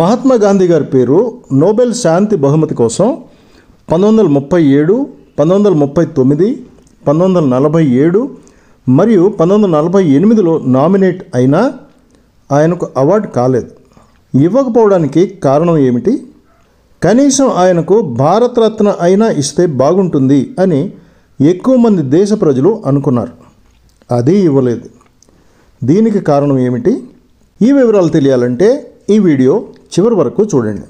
మహాత్మా గాంధీ గారి పేరు నోబెల్ శాంతి బహుమతి కోసం పంతొమ్మిది వందల ముప్పై ఏడు పంతొమ్మిది వందల ముప్పై తొమ్మిది పంతొమ్మిది వందల నలభై ఏడు మరియు పంతొమ్మిది వందల నలభై ఎనిమిదిలో నామినేట్ అయినా ఆయనకు అవార్డు కాలేదు ఇవ్వకపోవడానికి కారణం ఏమిటి కనీసం ఆయనకు భారతరత్న అయినా ఇస్తే బాగుంటుంది అని ఎక్కువ మంది దేశ ప్రజలు అనుకున్నారు అది ఇవ్వలేదు దీనికి కారణం ఏమిటి ఈ వివరాలు తెలియాలంటే ఈ వీడియో చివరి వరకు చూడండి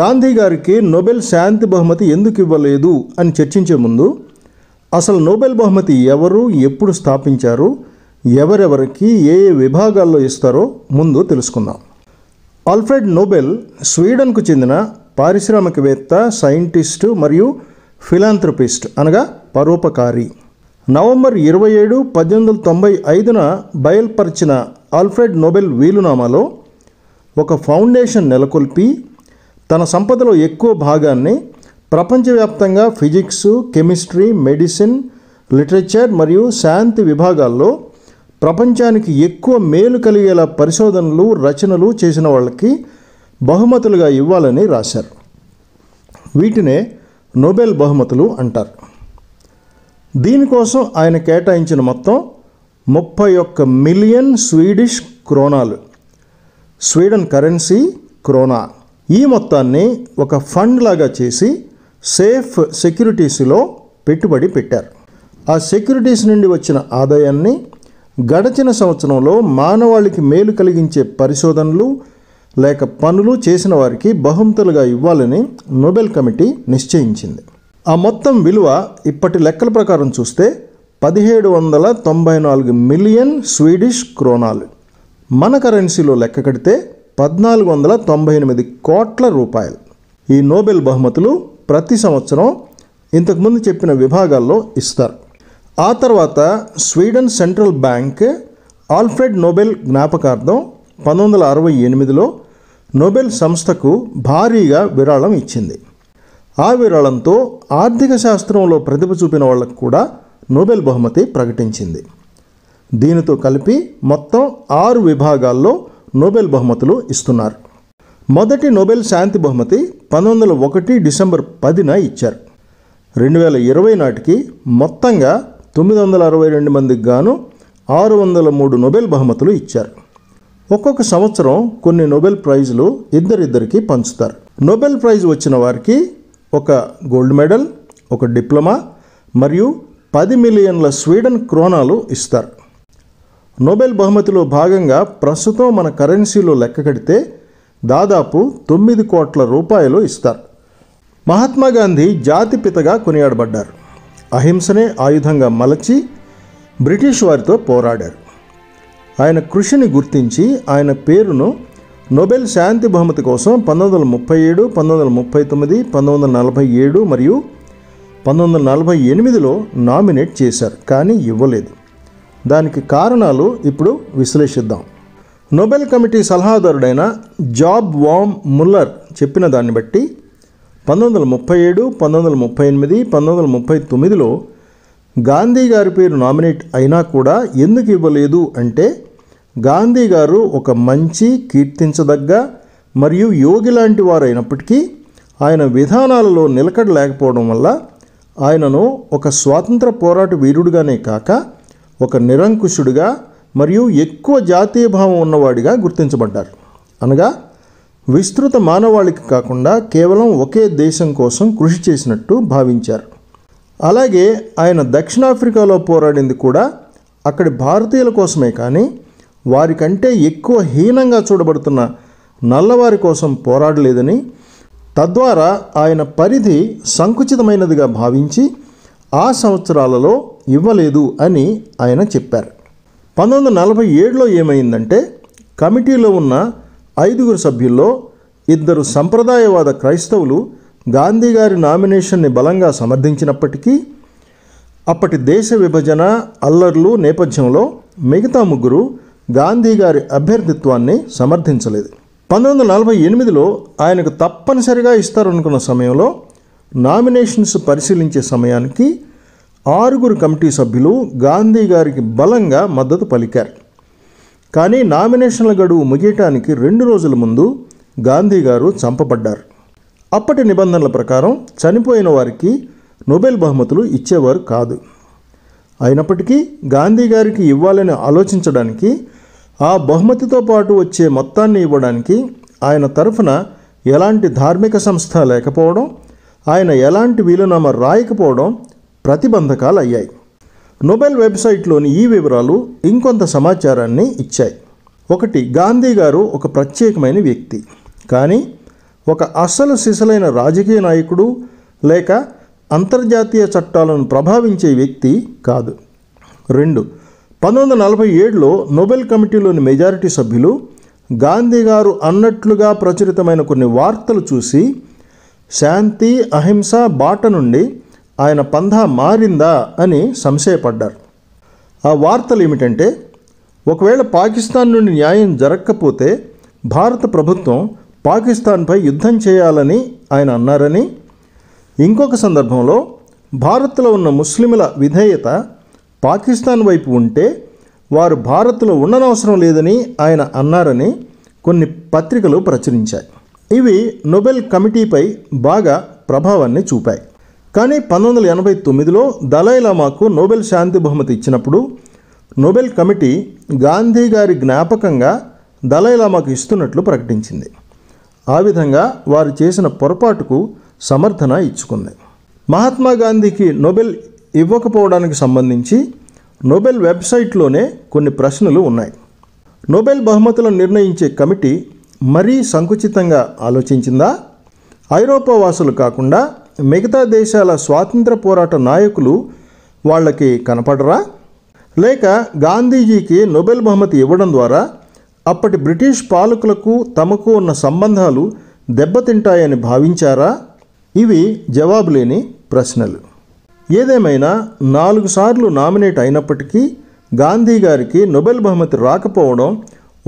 గాంధీ గారికి నోబెల్ శాంతి బహుమతి ఎందుకు ఇవ్వలేదు అని చర్చించే ముందు అసలు నోబెల్ బహుమతి ఎవరు ఎప్పుడు స్థాపించారు ఎవరెవరికి ఏ ఏ విభాగాల్లో ఇస్తారో ముందు తెలుసుకుందాం ఆల్ఫ్రెడ్ నోబెల్ స్వీడన్కు చెందిన పారిశ్రామికవేత్త సైంటిస్టు మరియు ఫిలాంథ్రపిస్ట్ అనగా పరోపకారి నవంబర్ ఇరవై ఏడు పద్దెనిమిది వందల తొంభై ఐదున బయల్పరిచిన ఆల్ఫ్రెడ్ నోబెల్ వీలునామాలో ఒక ఫౌండేషన్ నెలకొల్పి తన సంపదలో ఎక్కువ భాగాన్ని ప్రపంచవ్యాప్తంగా ఫిజిక్స్ కెమిస్ట్రీ మెడిసిన్ లిటరేచర్ మరియు శాంతి విభాగాల్లో ప్రపంచానికి ఎక్కువ మేలు కలిగేలా పరిశోధనలు రచనలు చేసిన వాళ్ళకి బహుమతులుగా ఇవ్వాలని రాశారు వీటినే నోబెల్ బహుమతులు అంటారు దీనికోసం ఆయన కేటాయించిన మొత్తం ముప్పై ఒక్క మిలియన్ స్వీడిష్ క్రోనాలు స్వీడన్ కరెన్సీ క్రోనా ఈ మొత్తాన్ని ఒక ఫండ్ లాగా చేసి సేఫ్ సెక్యూరిటీస్లో పెట్టుబడి పెట్టారు ఆ సెక్యూరిటీస్ నుండి వచ్చిన ఆదాయాన్ని గడచిన సంవత్సరంలో మానవాళికి మేలు కలిగించే పరిశోధనలు లేక పనులు చేసిన వారికి బహుమతులుగా ఇవ్వాలని నోబెల్ కమిటీ నిశ్చయించింది ఆ మొత్తం విలువ ఇప్పటి లెక్కల ప్రకారం చూస్తే పదిహేడు వందల తొంభై నాలుగు మిలియన్ స్వీడిష్ క్రోనాలు మన కరెన్సీలో లెక్క కడితే పద్నాలుగు వందల తొంభై ఎనిమిది కోట్ల రూపాయలు ఈ నోబెల్ బహుమతులు ప్రతి సంవత్సరం ఇంతకుముందు చెప్పిన విభాగాల్లో ఇస్తారు ఆ తర్వాత Sweden central bank Alfred Nobel జ్ఞాపకార్థం పంతొమ్మిది వందల అరవై ఎనిమిదిలో నోబెల్ సంస్థకు భారీగా విరాళం ఇచ్చింది ఆ విరాళంతో ఆర్థిక శాస్త్రంలో ప్రతిభ చూపిన వాళ్ళకు కూడా నోబెల్ బహుమతి ప్రకటించింది దీనితో కలిపి మొత్తం ఆరు విభాగాల్లో నోబెల్ బహుమతులు ఇస్తున్నారు మొదటి నోబెల్ శాంతి బహుమతి పంతొమ్మిది వందల ఒకటి డిసెంబర్ పదిన ఇచ్చారు రెండు వేల ఇరవై నాటికి మొత్తంగా తొమ్మిది వందల అరవై రెండు మందికి గాను ఆరు వందల మూడు నోబెల్ బహుమతులు ఇచ్చారు ఒక్కొక్క సంవత్సరం కొన్ని నోబెల్ ప్రైజ్లు ఇద్దరిద్దరికి పంచుతారు నోబెల్ ప్రైజ్ వచ్చిన వారికి ఒక గోల్డ్ మెడల్ ఒక డిప్లొమా మరియు పది మిలియన్ల స్వీడన్ క్రోనాలు ఇస్తారు నోబెల్ బహుమతిలో భాగంగా ప్రస్తుతం మన కరెన్సీలో లెక్క కడితే దాదాపు తొమ్మిది కోట్ల రూపాయలు ఇస్తారు మహాత్మా గాంధీ జాతిపితగా కొనియాడబడ్డారు అహింసనే ఆయుధంగా మలచి బ్రిటిష్ వారితో పోరాడారు ఆయన కృషిని గుర్తించి ఆయన పేరును నోబెల్ శాంతి బహుమతి కోసం పంతొమ్మిది వందల ముప్పై ఏడు పంతొమ్మిది వందల ముప్పై తొమ్మిది పంతొమ్మిది వందల నలభై ఏడు మరియు పంతొమ్మిది వందల నలభై ఎనిమిదిలో నామినేట్ చేశారు కానీ ఇవ్వలేదు దానికి కారణాలు ఇప్పుడు విశ్లేషిద్దాం నోబెల్ కమిటీ సలహాదారుడైన జాబ్ వామ్ ముల్లర్ చెప్పిన దాన్ని బట్టి పంతొమ్మిది వందల ముప్పై ఏడు పంతొమ్మిది వందల ముప్పై ఎనిమిది పంతొమ్మిది వందల ముప్పై తొమ్మిదిలో గాంధీ గారి పేరు నామినేట్ అయినా కూడా ఎందుకు ఇవ్వలేదు అంటే గాంధీ గారు ఒక మంచి కీర్తించదగ్గ మరియు యోగి లాంటి వారు అయినప్పటికీ ఆయన విధానాలలో నిలకడ లేకపోవడం వల్ల ఆయనను ఒక స్వాతంత్ర పోరాట వీరుడుగానే కాక ఒక నిరంకుశుడుగా మరియు ఎక్కువ జాతీయ భావం ఉన్నవాడిగా గుర్తించబడ్డారు అనగా విస్తృత మానవాళికి కాకుండా కేవలం ఒకే దేశం కోసం కృషి చేసినట్టు భావించారు అలాగే ఆయన దక్షిణాఫ్రికాలో పోరాడింది కూడా అక్కడి భారతీయుల కోసమే కానీ వారికంటే ఎక్కువ హీనంగా చూడబడుతున్న నల్లవారి కోసం పోరాడలేదని తద్వారా ఆయన పరిధి సంకుచితమైనదిగా భావించి ఆ సంవత్సరాలలో ఇవ్వలేదు అని ఆయన చెప్పారు పంతొమ్మిది వందల నలభై ఏడులో ఏమైందంటే కమిటీలో ఉన్న ఐదుగురు సభ్యుల్లో ఇద్దరు సంప్రదాయవాద క్రైస్తవులు గాంధీగారి నామినేషన్ని బలంగా సమర్థించినప్పటికీ అప్పటి దేశ విభజన అల్లర్లు నేపథ్యంలో మిగతా ముగ్గురు గాంధీ గారి అభ్యర్థిత్వాన్ని సమర్థించలేదు పంతొమ్మిది వందల నలభై ఎనిమిదిలో ఆయనకు తప్పనిసరిగా ఇస్తారనుకున్న సమయంలో నామినేషన్స్ పరిశీలించే సమయానికి ఆరుగురు కమిటీ సభ్యులు గాంధీ గారికి బలంగా మద్దతు పలికారు కానీ నామినేషన్ల గడువు ముగియటానికి రెండు రోజుల ముందు గాంధీ గారు చంపబడ్డారు అప్పటి నిబంధనల ప్రకారం చనిపోయిన వారికి నోబెల్ బహుమతులు ఇచ్చేవారు కాదు అయినప్పటికీ గాంధీ గారికి ఇవ్వాలని ఆలోచించడానికి ఆ బహుమతితో పాటు వచ్చే మొత్తాన్ని ఇవ్వడానికి ఆయన తరఫున ఎలాంటి ధార్మిక సంస్థ లేకపోవడం ఆయన ఎలాంటి వీలునామ రాయకపోవడం ప్రతిబంధకాలు అయ్యాయి నోబెల్ వెబ్సైట్లోని ఈ వివరాలు ఇంకొంత సమాచారాన్ని ఇచ్చాయి ఒకటి గాంధీ గారు ఒక ప్రత్యేకమైన వ్యక్తి కానీ ఒక అసలు సిసలైన రాజకీయ నాయకుడు లేక అంతర్జాతీయ చట్టాలను ప్రభావించే వ్యక్తి కాదు రెండు పంతొమ్మిది వందల నలభై ఏడులో నోబెల్ కమిటీలోని మెజారిటీ సభ్యులు గాంధీ గారు అన్నట్లుగా ప్రచురితమైన కొన్ని వార్తలు చూసి శాంతి అహింస బాట నుండి ఆయన పంధా మారిందా అని సంశయపడ్డారు ఆ వార్తలు ఏమిటంటే ఒకవేళ పాకిస్తాన్ నుండి న్యాయం జరగకపోతే భారత ప్రభుత్వం పాకిస్తాన్పై యుద్ధం చేయాలని ఆయన అన్నారని ఇంకొక సందర్భంలో భారత్లో ఉన్న ముస్లిముల విధేయత పాకిస్తాన్ వైపు ఉంటే వారు భారత్లో ఉండనవసరం లేదని ఆయన అన్నారని కొన్ని పత్రికలు ప్రచురించాయి ఇవి నోబెల్ కమిటీపై బాగా ప్రభావాన్ని చూపాయి కానీ పంతొమ్మిది వందల ఎనభై తొమ్మిదిలో దలైలామాకు నోబెల్ శాంతి బహుమతి ఇచ్చినప్పుడు నోబెల్ కమిటీ గాంధీ గారి జ్ఞాపకంగా దలైలామాకు ఇస్తున్నట్లు ప్రకటించింది ఆ విధంగా వారు చేసిన పొరపాటుకు సమర్థన ఇచ్చుకుంది మహాత్మా గాంధీకి నోబెల్ ఇవ్వకపోవడానికి సంబంధించి నోబెల్ వెబ్సైట్లోనే కొన్ని ప్రశ్నలు ఉన్నాయి నోబెల్ బహుమతులను నిర్ణయించే కమిటీ మరీ సంకుచితంగా ఆలోచించిందా ఐరోపా వాసులు కాకుండా మిగతా దేశాల స్వాతంత్ర పోరాట నాయకులు వాళ్ళకి కనపడరా లేక గాంధీజీకి నోబెల్ బహుమతి ఇవ్వడం ద్వారా అప్పటి బ్రిటిష్ పాలకులకు తమకు ఉన్న సంబంధాలు దెబ్బతింటాయని భావించారా ఇవి జవాబులేని ప్రశ్నలు ఏదేమైనా నాలుగు సార్లు నామినేట్ అయినప్పటికీ గాంధీ గారికి నొబెల్ బహుమతి రాకపోవడం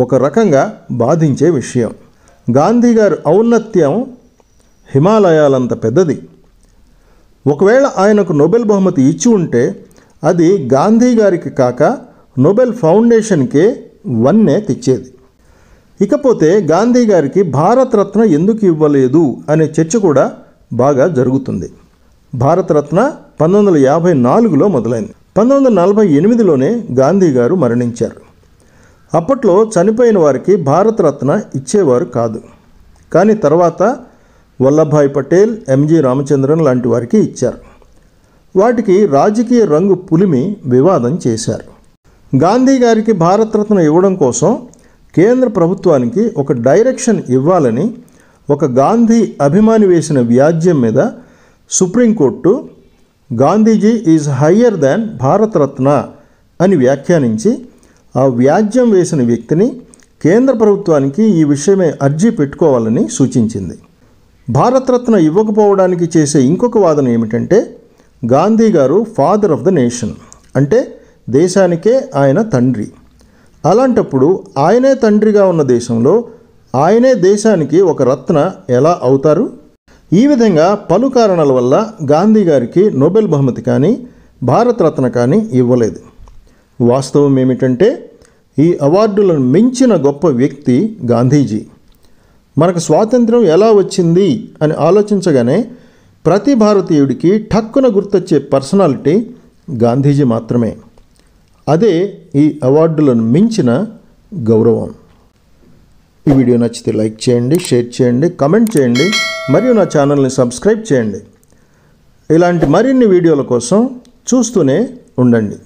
ఒక రకంగా బాధించే విషయం గాంధీ గారు ఔన్నత్యం హిమాలయాలంత పెద్దది ఒకవేళ ఆయనకు నోబెల్ బహుమతి ఇచ్చి ఉంటే అది గాంధీ గారికి కాక నోబెల్ ఫౌండేషన్కే వన్నే తెచ్చేది ఇకపోతే గాంధీ గారికి భారతరత్న ఎందుకు ఇవ్వలేదు అనే చర్చ కూడా బాగా జరుగుతుంది భారతరత్న పంతొమ్మిది వందల యాభై నాలుగులో మొదలైంది పంతొమ్మిది వందల నలభై ఎనిమిదిలోనే గాంధీ గారు మరణించారు అప్పట్లో చనిపోయిన వారికి భారతరత్న ఇచ్చేవారు కాదు కానీ తర్వాత వల్లభాయ్ పటేల్ ఎంజి రామచంద్రన్ లాంటి వారికి ఇచ్చారు వాటికి రాజకీయ రంగు పులిమి వివాదం చేశారు గాంధీ గారికి భారతరత్న ఇవ్వడం కోసం కేంద్ర ప్రభుత్వానికి ఒక డైరెక్షన్ ఇవ్వాలని ఒక గాంధీ అభిమాని వేసిన వ్యాజ్యం మీద supreme court Gandhiji is higher than Bharat Ratna అని వ్యాఖ్యానించి ఆ వ్యాజ్యం వేసిన వ్యక్తిని కేంద్ర ప్రభుత్వానికి ఈ విషయమే అర్జీ పెట్టుకోవాలని సూచించింది భారతరత్న ఇవ్వకపోవడానికి చేసే ఇంకొక వాదన ఏమిటంటే గాంధీ గారు ఫాదర్ ఆఫ్ ద నేషన్ అంటే దేశానికే ఆయన తండ్రి అలాంటప్పుడు ఆయనే తండ్రిగా ఉన్న దేశంలో ఆయనే దేశానికి ఒక రత్న ఎలా అవుతారు ఈ విధంగా పలు కారణాల వల్ల గాంధీ గారికి నోబెల్ బహుమతి కానీ భారతరత్న కానీ ఇవ్వలేదు వాస్తవం ఏమిటంటే ఈ అవార్డులను మించిన గొప్ప వ్యక్తి గాంధీజీ మనకు స్వాతంత్ర్యం ఎలా వచ్చింది అని ఆలోచించగానే ప్రతి భారతీయుడికి ఠక్కున గుర్తొచ్చే పర్సనాలిటీ గాంధీజీ మాత్రమే అదే ఈ అవార్డులను మించిన గౌరవం ఈ వీడియో నచ్చితే లైక్ చేయండి షేర్ చేయండి కమెంట్ చేయండి మరియు నా ఛానల్ని సబ్స్క్రైబ్ చేయండి ఇలాంటి మరిన్ని వీడియోల కోసం చూస్తూనే ఉండండి